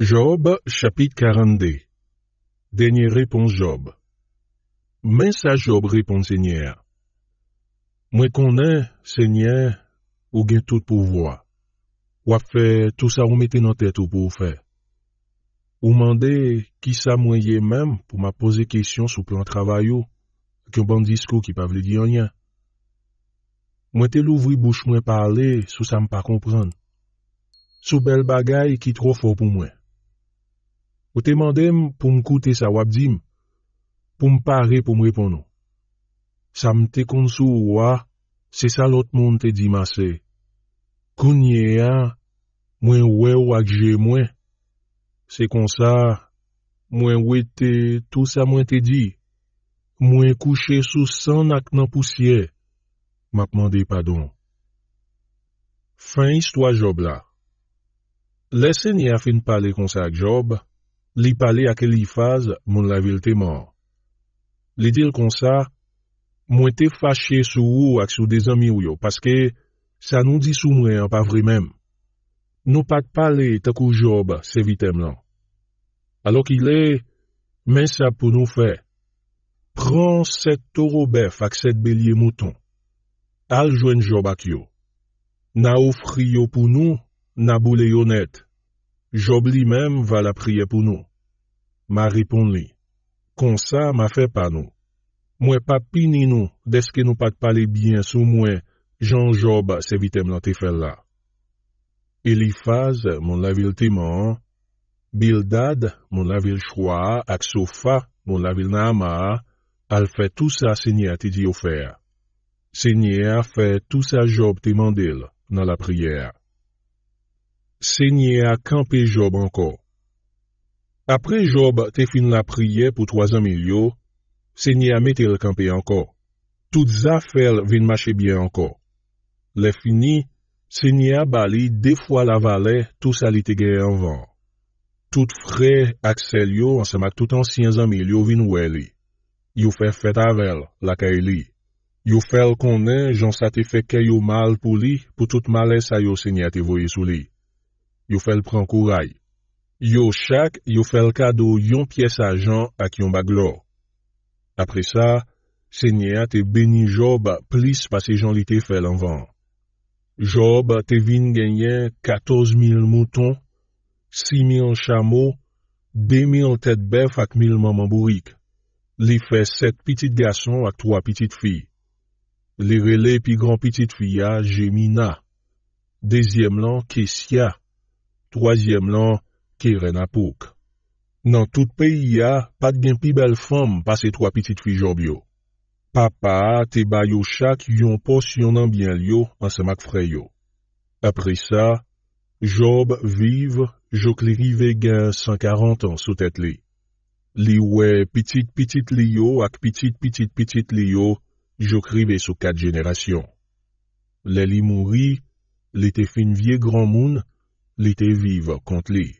Job chapit karande Denye repons Job Mensa Job repons Senyer Mwen konen, Senyer, ou gen tout pou vwa. Wap fe, tout sa ou mette nan tet ou pou ou fe. Ou mande, ki sa mwen ye mem pou ma pose kesyon sou plan travay yo, ak yon ban disko ki pa vle diyon yan. Mwen te louvri bouch mwen pale sou sa m pa kompran. Sou bel bagay ki tro fo pou mwen. Ou te mandem pou m koute sa wap dim. Pou m pare pou m repon nou. Sa m te konsou wwa, se sa lot moun te di ma se. Kounye a, mwen wè wak je mwen. Se konsa, mwen wè te tout sa mwen te di. Mwen kouche sou san ak nan pousye. Ma pman de padon. Fin histwa job la. Lese ni a fin pale konsa ak job. Li pale ake li faz, moun la vil te mor. Li dil kon sa, mwen te fache sou ou ak sou de zami ou yo, paske sa nou di sou mwen an pa vre menm. Nou pat pale takou job se vitem lan. Alo ki le, men sa pou nou fe. Pran set toro bef ak set belye mouton. Al jwen job ak yo. Na ou fri yo pou nou, na bou le yo net. Job lui-même va la prier pour nous. Ma lui, « comme ça m'a fait pas nous. Moi pas pini nous, que nous pas parler bien sous moi, Jean Job c'est vite me fait là. Eliphaz, mon lavil témoin, Bildad, mon ville choix, Aksofa, mon ville Naama, al fait tout ça Seigneur te dit offert. Seigneur fait tout ça Job te d'elle, dans la prière. Se nye a kampe Job anko. Apre Job te fin la priye pou toaz anmil yo, se nye a metel kampe anko. Tout zafel vin mache bie anko. Le fini, se nye a bali defwa la vale tou salitege anvan. Tout fre aksel yo ansemak tout ansyen zanmil yo vin we li. Yo fe fet avel, laka e li. Yo fel konen jan sa te feke yo mal pou li pou tout male sayo se nye a te voye sou li. Yo fèl pran kouray. Yo chak yo fèl kado yon piyes a jan ak yon baglor. Apre sa, se nye a te beni Job plis pa se jan li te fèl anvan. Job te vin genyen 14 mil mouton, 6 mil chamo, 2 mil tetbef ak mil maman bourik. Li fè 7 pitit gason ak 3 pitit fi. Li rele pi gran pitit fiya jemina. Dezyem lan kesya. troisième lan, Keren Apouk. Dans tout pays, ya, a pas pi plus belle femme trois trois petites filles job Papa te bayo chak yon potion nan bien yo en se mak freyo. Après ça, job vive, Je rive 140 ans sous tête li. Li we petit petites li yo ak petites petites, petites li yo, jok rive quatre générations. Les Le li mouri, li fin vie grand moun, l'été vive compte lui.